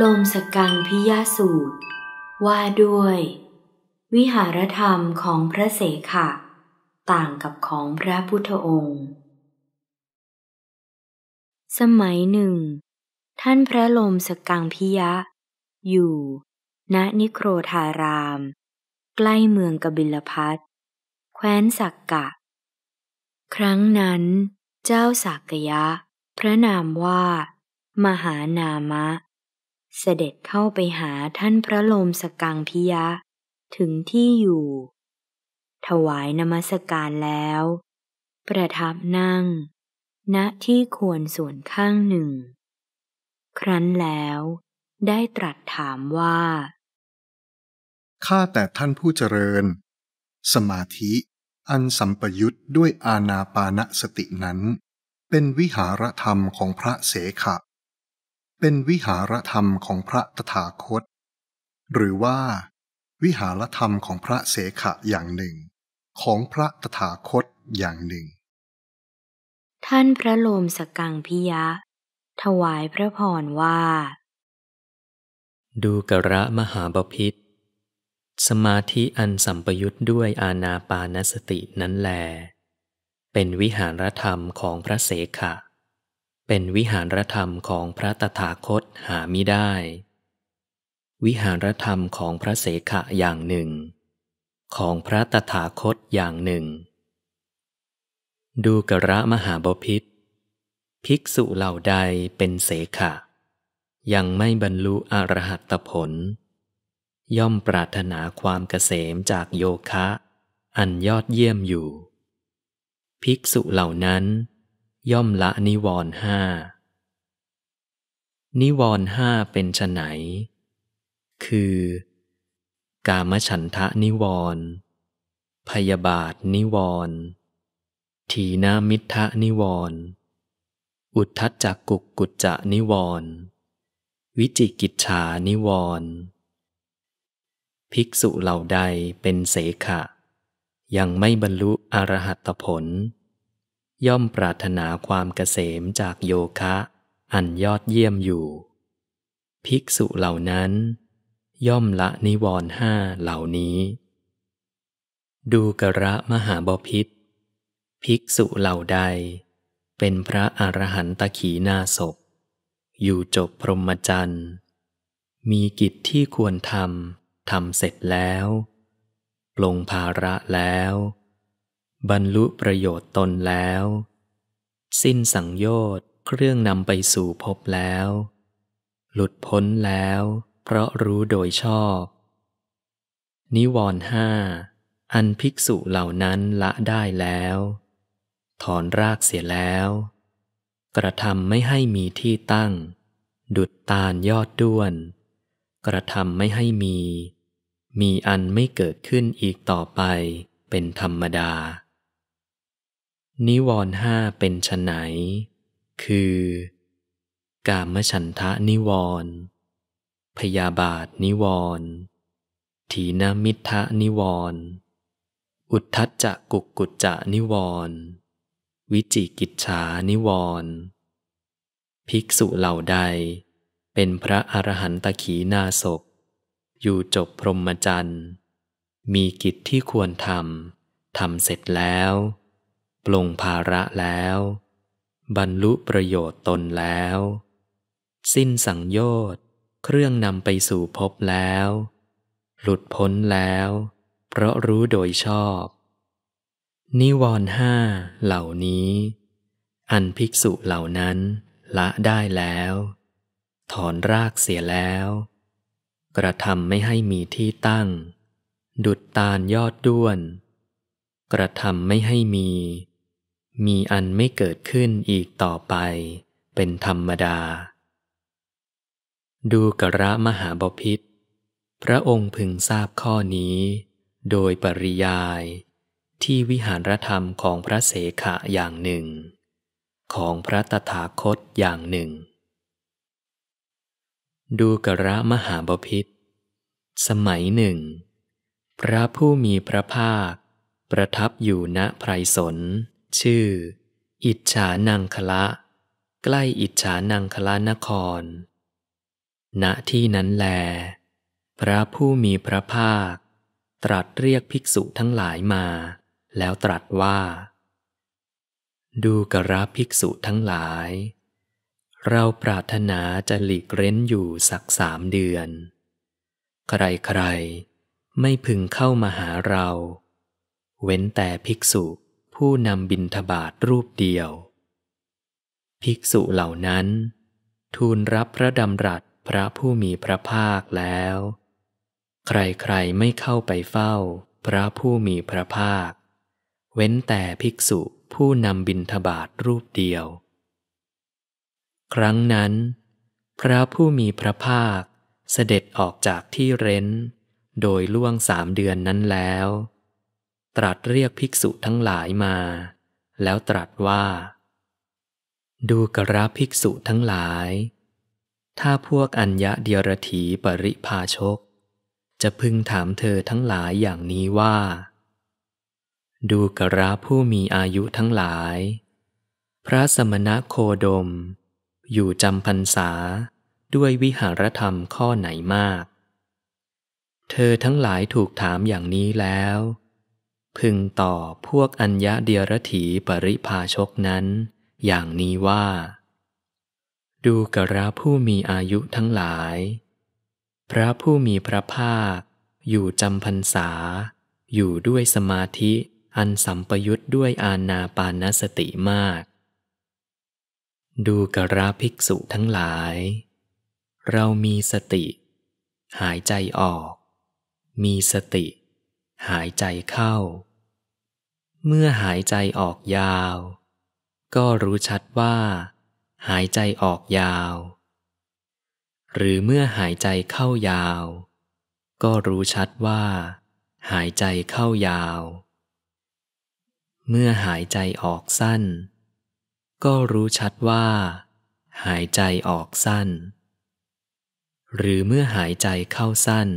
ลมสกังพิยาสูตร ว่าด้วย วิหารธรรมของพระเสขะ ต่างกับของพระพุทธองค์ สมัยหนึ่ง ท่านพระลมสกังพิยะ อยู่ ณนิโครธาราม ใกล้เมืองกบิลพัทแคว้นสักกะครั้งนั้น เจ้าสักยะ พระนามว่า มหานามะเสด็จเข้าไปหาท่านพระลมสกังพิยะ ถึงที่อยู่ ถวายนมัสการแล้ว ประทับนั่ง ณที่ควรส่วนข้างหนึ่ง ครั้นแล้วได้ตรัสถามว่า ข้าแต่ท่านผู้เจริญ สมาธิอันสัมปยุตด้วยอาณาปานสตินั้น เป็นวิหารธรรมของพระเสขะเป็นวิหารธรรมของพระตถาคต หรือว่าวิหารธรรมของพระเสขะอย่างหนึ่งของพระตถาคตอย่างหนึ่ง ท่านพระโลมสกังพิยะ ถวายพระพรว่า ดูกระมหาบพิษสมาธิอันสัมปยุทธ์ด้วย อาณาปานสตินั้นแล เป็นวิหารธรรมของพระเสขะเป็นวิหารธรรมของพระตถาคตหาไม่ได้ วิหารธรรมของพระเสขะอย่างหนึ่ง ของพระตถาคตอย่างหนึ่ง ดูกระมหาบพิษภิกษุเหล่าใดเป็นเสขะ ยังไม่บรรลุอรหัตผล ย่อมปรารถนาความเกษมจากโยคะ อันยอดเยี่ยมอยู่ ภิกษุเหล่านั้นย่อมละนิวรห้า นิวรห้าเป็นไหน คือ กามฉันทะนิวร พยาบาทนิวรทีนามิทะนิวร อุทธัจจกุกกุจจะนิวร วิจิกิจฉานิวรภิกษุเหล่าใดเป็นเสขะ ยังไม่บรรลุอรหัตผลย่อมปรารถนาความเกษมจากโยคะ อันยอดเยี่ยมอยู่ ภิกษุเหล่านั้น ย่อมละนิวรห้าเหล่านี้ ดูกระมหาบพิษ ภิกษุเหล่าใด เป็นพระอรหันตขีนาศกอยู่จบพรหมจรรย์ มีกิจที่ควรทำทำเสร็จแล้วปลงภาระแล้วบรรลุประโยชน์ตนแล้ว สิ้นสังโยชน์เครื่องนำไปสู่พบแล้ว หลุดพ้นแล้วเพราะรู้โดยชอบ นิวรห้าอันภิกษุเหล่านั้นละได้แล้ว ถอนรากเสียแล้ว กระทำไม่ให้มีที่ตั้ง ดุดตาลยอดด้วน กระทำไม่ให้มี มีอันไม่เกิดขึ้นอีกต่อไปเป็นธรรมดานิวรห้าเป็นฉไหน คือ กามฉันทะนิวร พยาบาทนิวรถีนมิทะนิวร อุทธัจจะกุกกุจจะนิวร วิจิกิจฉานิวร ภิกษุเหล่าใด เป็นพระอรหันตขีนาศก อยู่จบพรหมจรรย์ มีกิจที่ควรทำ ทำเสร็จแล้วปลงภาระแล้ว บรรลุประโยชน์ตนแล้ว สิ้นสังโยชน์เครื่องนำไปสู่พบแล้ว หลุดพ้นแล้ว เพราะรู้โดยชอบ นิวรห้าเหล่านี้ อันภิกษุเหล่านั้นละได้แล้ว ถอนรากเสียแล้ว กระทำไม่ให้มีที่ตั้ง ดุดตาลยอดด้วน กระทำไม่ให้มีมีอันไม่เกิดขึ้นอีกต่อไปเป็นธรรมดา ดูกระมหาบพิษ พระองค์พึงทราบข้อนี้ โดยปริยาย ที่วิหารธรรมของพระเสขะอย่างหนึ่ง ของพระตถาคตอย่างหนึ่ง ดูกระมหาบพิษ สมัยหนึ่ง พระผู้มีพระภาคประทับอยู่ณไพรสนชื่ออิจฉานังคละ ใกล้อิจฉานังคละนคร ณที่นั้นแล พระผู้มีพระภาค ตรัสเรียกภิกษุทั้งหลายมา แล้วตรัสว่า ดูกระภิกษุทั้งหลาย เราปรารถนาจะหลีกเร้นอยู่สักสามเดือน ใครๆไม่พึงเข้ามาหาเรา เว้นแต่ภิกษุผู้นำบินทบาทรูปเดียว ภิกษุเหล่านั้น ทูลรับพระดำรัสพระผู้มีพระภาคแล้ว ใครๆไม่เข้าไปเฝ้า พระผู้มีพระภาค เว้นแต่ภิกษุผู้นำบินทบาทรูปเดียว ครั้งนั้น พระผู้มีพระภาคเสด็จออกจากที่เร้น โดยล่วงสามเดือนนั้นแล้วตรัสเรียกภิกษุทั้งหลายมาแล้วตรัสว่า ดูกระภิกษุทั้งหลาย ถ้าพวกอัญญะเดียรถีปริภาชก จะพึงถามเธอทั้งหลายอย่างนี้ว่า ดูกระผู้มีอายุทั้งหลาย พระสมณะโคดม อยู่จำพรรษาด้วยวิหารธรรมข้อไหนมาก เธอทั้งหลายถูกถามอย่างนี้แล้วพึงต่อพวกอัญญะเดียรถีปริภาชกนั้น อย่างนี้ว่า ดูกระผู้มีอายุทั้งหลาย พระผู้มีพระภาคอยู่จำพรรษา อยู่ด้วยสมาธิอันสัมปยุตด้วยอาณาปานสติมาก ดูกระภิกษุทั้งหลาย เรามีสติ หายใจออก มีสติหายใจเข้า เมื่อหายใจออกยาว ก็รู้ชัดว่า หายใจออกยาว หรือเมื่อหายใจเข้ายาว ก็รู้ชัดว่า หายใจเข้ายาว เมื่อหายใจออกสั้น ก็รู้ชัดว่า หายใจออกสั้น หรือเมื่อหายใจเข้าสั้น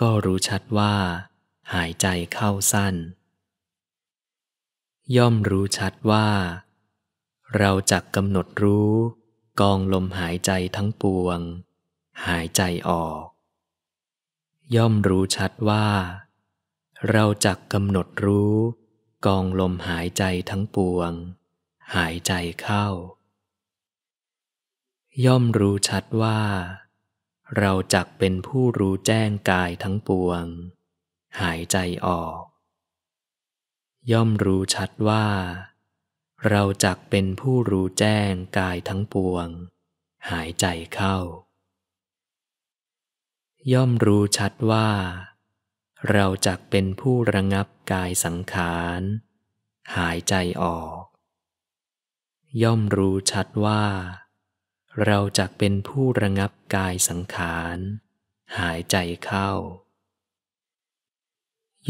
ก็รู้ชัดว่าหายใจเข้าสั้น ย่อมรู้ชัดว่า เราจักกำหนดรู้ กองลมหายใจทั้งปวง หายใจออก ย่อมรู้ชัดว่า เราจักกำหนดรู้ กองลมหายใจทั้งปวง หายใจเข้า ย่อมรู้ชัดว่า เราจักเป็นผู้รู้แจ้งกายทั้งปวงหายใจออก ย่อมรู้ชัดว่า เราจักเป็นผู้รู้แจ้งกายทั้งปวง หายใจเข้า ย่อมรู้ชัดว่า เราจักเป็นผู้ระงับกายสังขาร หายใจออก ย่อมรู้ชัดว่า เราจักเป็นผู้ระงับกายสังขาร หายใจเข้า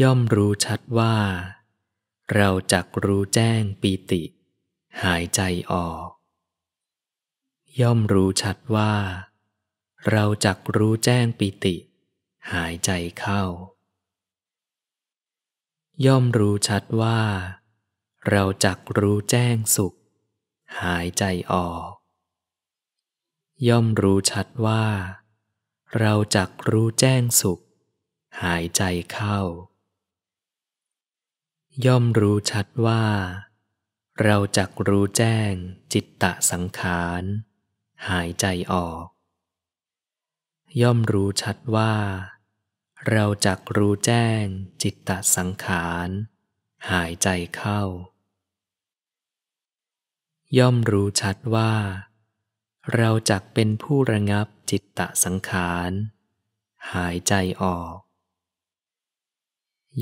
ย่อมรู้ชัดว่าเราจักรู้แจ้งปีติหายใจออก ย่อมรู้ชัดว่าเราจักรู้แจ้งปีติหายใจเข้า ย่อมรู้ชัดว่าเราจักรู้แจ้งสุข หายใจออก ย่อมรู้ชัดว่าเราจักรู้แจ้งสุข หายใจเข้าย่อมรู้ชัดว่า เราจักรู้แจ้งจิตตะสังขาร หายใจออก ย่อมรู้ชัดว่า เราจักรู้แจ้งจิตตะสังขาร หายใจเข้า ย่อมรู้ชัดว่า เราจักเป็นผู้ระงับจิตตะสังขาร หายใจออก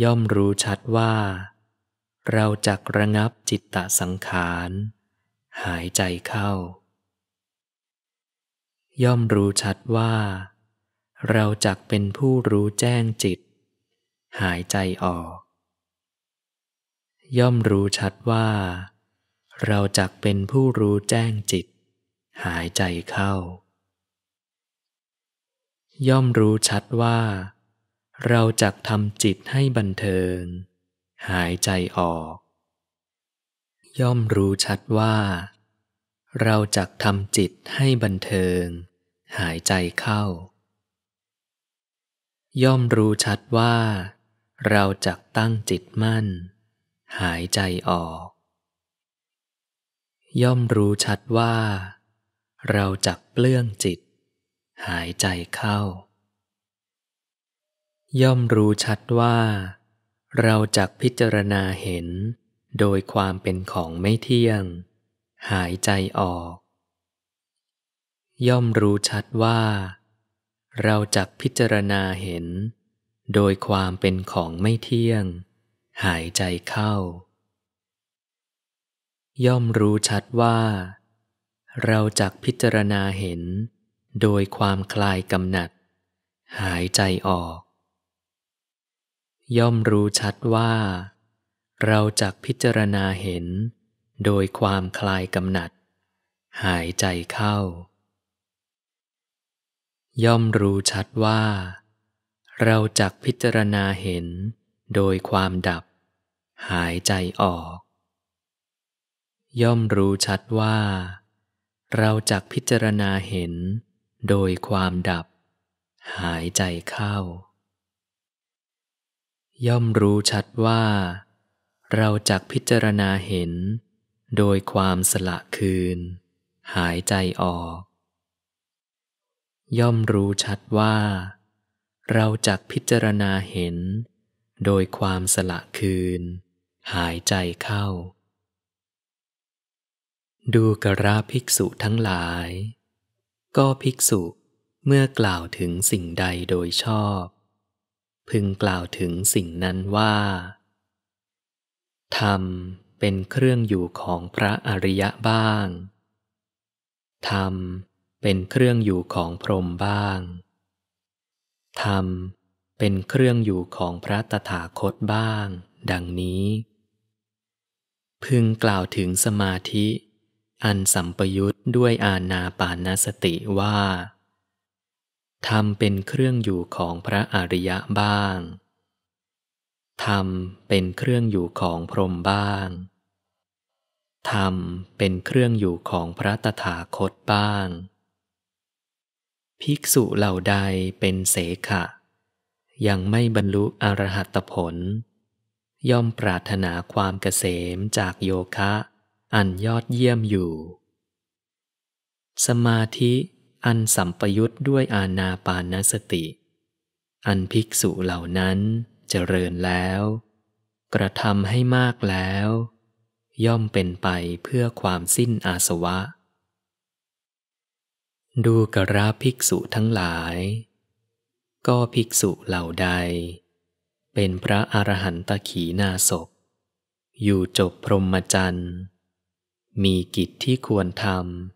ย่อมรู้ชัดว่าเราจักระงับจิตตสังขารหายใจเข้า ย่อมรู้ชัดว่า เราจักเป็นผู้รู้แจ้งจิต หายใจออก ย่อมรู้ชัดว่า เราจักเป็นผู้รู้แจ้งจิต หายใจเข้า ย่อมรู้ชัดว่า เราจักทำจิตให้บันเทิงหายใจออก ย่อมรู้ชัดว่า เราจักทำจิตให้บันเทิง หายใจเข้า ย่อมรู้ชัดว่า เราจักตั้งจิตมั่น หายใจออก ย่อมรู้ชัดว่า เราจักเปลื้องจิต หายใจเข้า ย่อมรู้ชัดว่าเราจักพิจารณาเห็น โดยความเป็นของไม่เที่ยง หายใจออก ย่อมรู้ชัดว่า เราจักพิจารณาเห็น โดยความเป็นของไม่เที่ยง หายใจเข้า ย่อมรู้ชัดว่า เราจักพิจารณาเห็น โดยความคลายกำหนัด หายใจออกย่อมรู้ชัดว่า เราจักพิจารณาเห็น โดยความคลายกำหนัด หายใจเข้า ย่อมรู้ชัดว่า เราจักพิจารณาเห็นโดยความดับ หายใจออก ย่อมรู้ชัดว่า เราจักพิจารณาเห็น โดยความดับ หายใจเข้าย่อมรู้ชัดว่าเราจักพิจารณาเห็นโดยความสละคืน หายใจออก ย่อมรู้ชัดว่า เราจักพิจารณาเห็น โดยความสละคืน หายใจเข้า ดูกระภิกษุทั้งหลาย ก็ภิกษุเมื่อกล่าวถึงสิ่งใดโดยชอบพึงกล่าวถึงสิ่งนั้นว่า ธรรมเป็นเครื่องอยู่ของพระอริยะบ้าง ธรรมเป็นเครื่องอยู่ของพรหมบ้าง ธรรมเป็นเครื่องอยู่ของพระตถาคตบ้าง ดังนี้ พึงกล่าวถึงสมาธิ อันสัมปยุตด้วยอาณาปานสติว่าธรรมเป็นเครื่องอยู่ของพระอริยะบ้างธรรมเป็นเครื่องอยู่ของพรหมบ้างธรรมเป็นเครื่องอยู่ของพระตถาคตบ้างภิกษุเหล่าใดเป็นเสขะ ยังไม่บรรลุอรหัตผล ย่อมปรารถนาความเกษมจากโยคะ อันยอดเยี่ยมอยู่ สมาธิอันสัมปยุตด้วยอาณาปานสติ อันภิกษุเหล่านั้นเจริญแล้ว กระทำให้มากแล้ว ย่อมเป็นไปเพื่อความสิ้นอาสวะ ดูกระภิกษุทั้งหลาย ก็ภิกษุเหล่าใด เป็นพระอรหันตขีนาศกอยู่จบพรหมจรรย์ มีกิจที่ควรท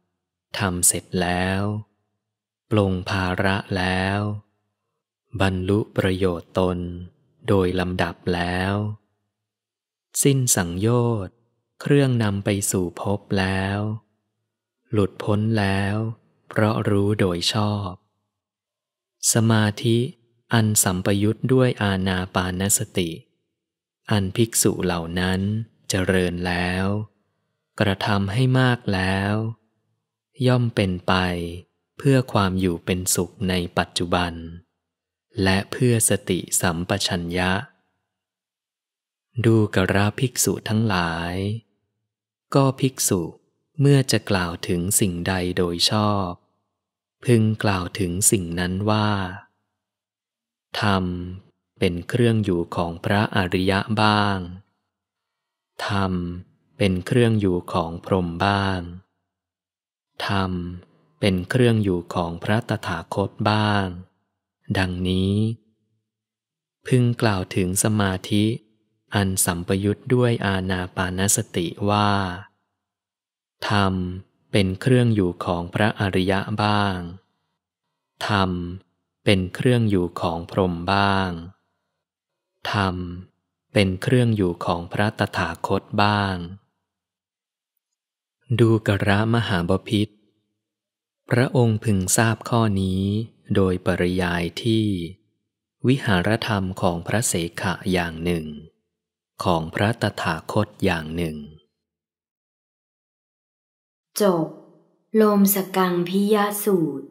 ำทำเสร็จแล้วปลงภาระแล้ว บรรลุประโยชน์ตนโดยลำดับแล้ว สิ้นสังโยชน์ เครื่องนำไปสู่พบแล้ว หลุดพ้นแล้ว เพราะรู้โดยชอบ สมาธิอันสัมปยุตด้วยอาณาปานสติ อันภิกษุเหล่านั้นเจริญแล้ว กระทำให้มากแล้ว ย่อมเป็นไปเพื่อความอยู่เป็นสุขในปัจจุบัน และเพื่อสติสัมปชัญญะ ดูกราภิกษุทั้งหลาย ก็ภิกษุเมื่อจะกล่าวถึงสิ่งใดโดยชอบ พึงกล่าวถึงสิ่งนั้นว่า ธรรม เป็นเครื่องอยู่ของพระอริยะบ้าง ธรรม เป็นเครื่องอยู่ของพรหมบ้างธรรมเป็นเครื่องอยู่ของพระตถาคตบ้าง ดังนี้ พึงกล่าวถึงสมาธิ อันสัมปยุทธ์ด้วยอาณาปานสติว่าธรรมเป็นเครื่องอยู่ของพระอริยะบ้าง ธรรมเป็นเครื่องอยู่ของพรหมบ้างธรรมเป็นเครื่องอยู่ของพระตถาคตบ้าง ดูกระมหาบพิษพระองค์พึงทราบข้อนี้โดยปริยายที่ วิหารธรรมของพระเสขะอย่างหนึ่ง ของพระตถาคตอย่างหนึ่งจบโลมสกังพิยาสูตร